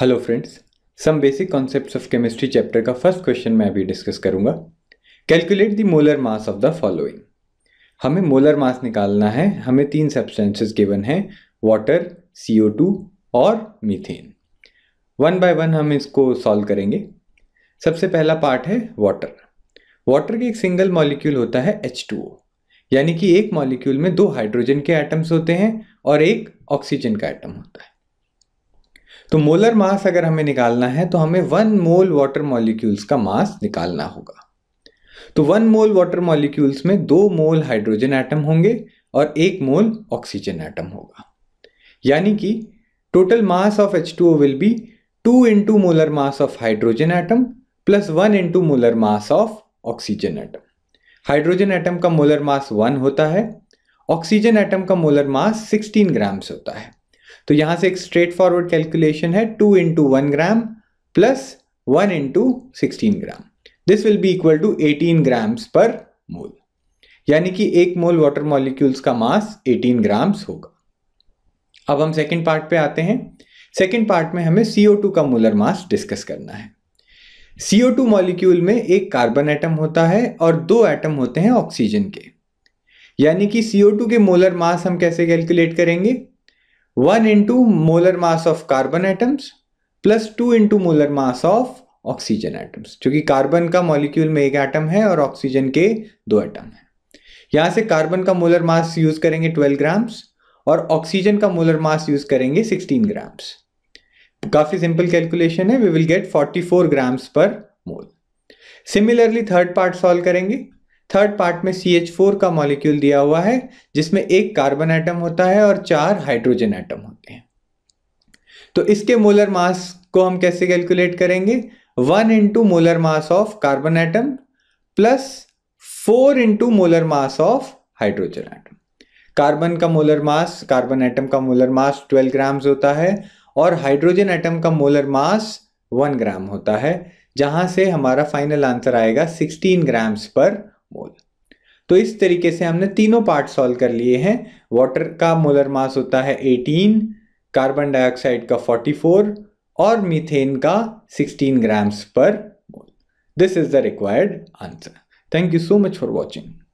hello friends some basic concepts of chemistry chapter का first question मैं अभी discuss करूंगा calculate the molar mass of the following हमें molar mass निकालना है हमें तीन सब्सटेंसेस गिवन हैं वाटर टू और मीथेन वन बाय वन हम इसको सॉल्व करेंगे सबसे पहला पार्ट है वाटर वाटर की एक सिंगल मॉलिक्यूल होता है एच यानी कि एक मॉलिक्यूल में दो हाइड्रोजन के एटम्स होते हैं और एक ऑक्सीजन का एटम होता है तो मोलर मास अगर हमें निकालना है तो हमें वन मोल वाटर मॉलिक्यूल्स का मास निकालना होगा तो वन मोल वाटर मॉलिक्यूल्स में दो मोल हाइड्रोजन एटम होंगे और एक मोल ऑक्सीजन एटम होगा यानी कि total mass of H two O will be two into molar mass of hydrogen atom plus one into molar mass of oxygen atom hydrogen atom का molar mass one होता है oxygen atom का molar mass sixteen grams होता है तो यहां से एक स्ट्रेट फॉरवर्ड कैलकुलेशन है two into one gram plus one into sixteen gram this will be equal to eighteen grams per मोल यानी कि एक मोल वाटर मॉलिक्यूल्स का मास 18 ग्राम्स होगा अब हम सेकेंड पार्ट पे आते हैं सेकेंड पार्ट में हमें CO2 का मोलर मास डिस्कस करना है CO2 मॉलिक्यूल में एक कार्बन एटम होता है और दो एटम होते हैं ऑक्सीजन के यानी कि CO2 के मोलर मास हम कैसे कैलकुलेट करेंगे one into molar mass of carbon atoms plus two into molar mass of oxygen atoms क्योंकि कार्बन का मॉलिक्यूल में एक एटम है और ऑक्सीजन के दो एटम है यहाँ से कार्बन का मोलर मास यूज करेंगे 12 ग्राम्स और ऑक्सीजन का मोलर मास यूज करेंगे 16 ग्राम्स काफी सिंपल कैलकुलेशन है we will get 44 grams per mole similarly third part solve करेंगे थर्ड पार्ट में सी एच फोर का मॉलिक्यूल दिया हुआ है जिसमें एक कार्बन एटम होता है और चार हाइड्रोजन एटम होते हैं तो इसके मोलर मास को हम कैसे कैलकुलेट करेंगे one into molar mass of carbon atom plus four into molar mass of hydrogen atom carbon का मोलर मास कार्बन एटम का मोलर मास 12 ग्राम्स होता है और हाइड्रोजन एटम का मोलर मास 1 ग्राम होता है जहां से हमारा फाइनल आंसर आएगा 16 ग्राम्स पर तो इस तरीके से हमने तीनों पार्ट सॉल्व कर लिए हैं वाटर का मोलर मास होता है 18 कार्बन डाइऑक्साइड का 44 और मीथेन का 16 grams per mole this is the required answer thank you so much for watching